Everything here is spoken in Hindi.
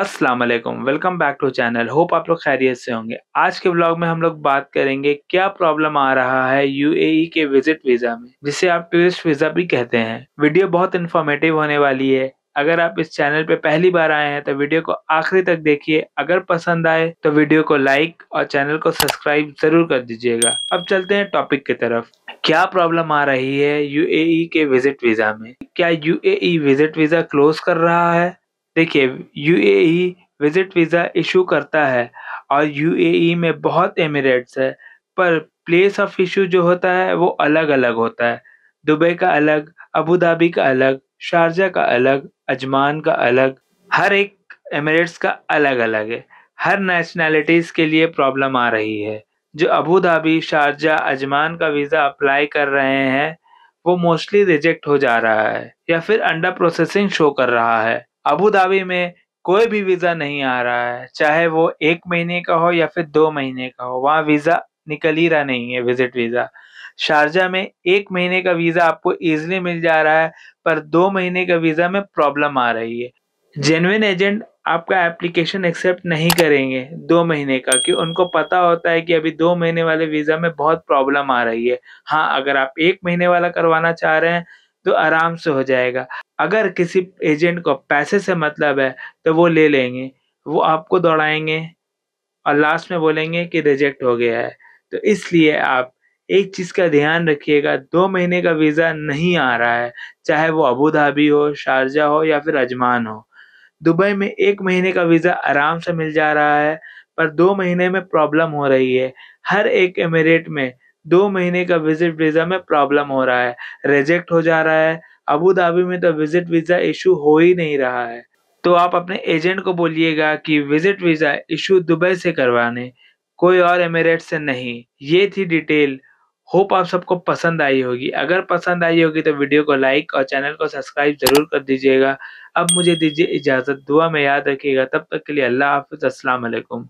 अस्सलाम वालेकुम welcome back to channel hope आप लोग खैरियत से होंगे आज के ब्लॉग में हम लोग बात करेंगे क्या प्रॉब्लम आ रहा है यूएई e के विजिट वीज़ा में जिसे आप टूरिस्ट वीज़ा भी कहते हैं वीडियो बहुत इन्फॉर्मेटिव होने वाली है अगर आप इस चैनल पे पहली बार आए हैं तो वीडियो को आखिरी तक देखिए अगर पसंद आए तो वीडियो को लाइक और चैनल को सब्सक्राइब जरूर कर दीजिएगा अब चलते हैं टॉपिक की तरफ क्या प्रॉब्लम आ रही है यूएई e के विजिट वीज़ा में क्या यूएई विजिट वीज़ा क्लोज कर रहा है देखिए यूएई विज़िट वीज़ा इशू करता है और यूएई e में बहुत एमिरेट्स है पर प्लेस ऑफ इशू जो होता है वो अलग-अलग होता है। दुबई का अलग, अबू धाबी का अलग, शारजा का अलग, अजमान का अलग, हर एक एमिरेट्स का अलग-अलग है। हर नेशनैलिटीज़ के लिए प्रॉब्लम आ रही है। जो अबू धाबी, शारजा अजमान का वीज़ा अप्लाई कर रहे हैं, वो मोस्टली रिजेक्ट हो जा रहा है या फिर अंडर प्रोसेसिंग शो कर रहा है। अबू धाबी में कोई भी वीजा नहीं आ रहा है चाहे वो एक महीने का हो या फिर दो महीने का हो वहाँ वीजा निकल ही रहा नहीं है विजिट वीजा शारजा में एक महीने का वीजा आपको इजिली मिल जा रहा है पर दो महीने का वीजा में प्रॉब्लम आ रही है जेनविन एजेंट आपका एप्लीकेशन एक्सेप्ट नहीं करेंगे दो महीने का कि उनको पता होता है कि अभी दो महीने वाले वीज़ा में बहुत प्रॉब्लम आ रही है हाँ अगर आप एक महीने वाला करवाना चाह रहे हैं तो आराम से हो जाएगा अगर किसी एजेंट को पैसे से मतलब है तो वो ले लेंगे वो आपको दौड़ाएंगे और लास्ट में बोलेंगे कि रिजेक्ट हो गया है तो इसलिए आप एक चीज़ का ध्यान रखिएगा दो महीने का वीज़ा नहीं आ रहा है चाहे वो अबू धाबी हो शारजा हो या फिर अजमान हो दुबई में एक महीने का वीज़ा आराम से मिल जा रहा है पर दो महीने में प्रॉब्लम हो रही है हर एक एमिरेट में दो महीने का विजिट वीज़ा में प्रॉब्लम हो रहा है रिजेक्ट हो जा रहा है अबू धाबी में तो विजिट वीज़ा इशू हो ही नहीं रहा है तो आप अपने एजेंट को बोलिएगा कि विजिट वीज़ा इशू दुबई से करवाने कोई और एमिरेट से नहीं ये थी डिटेल होप आप सबको पसंद आई होगी अगर पसंद आई होगी तो वीडियो को लाइक और चैनल को सब्सक्राइब जरूर कर दीजिएगा अब मुझे दीजिए इजाज़त दुआ में याद रखिएगा तब तक के लिए अल्लाह हाफिज़ असलकम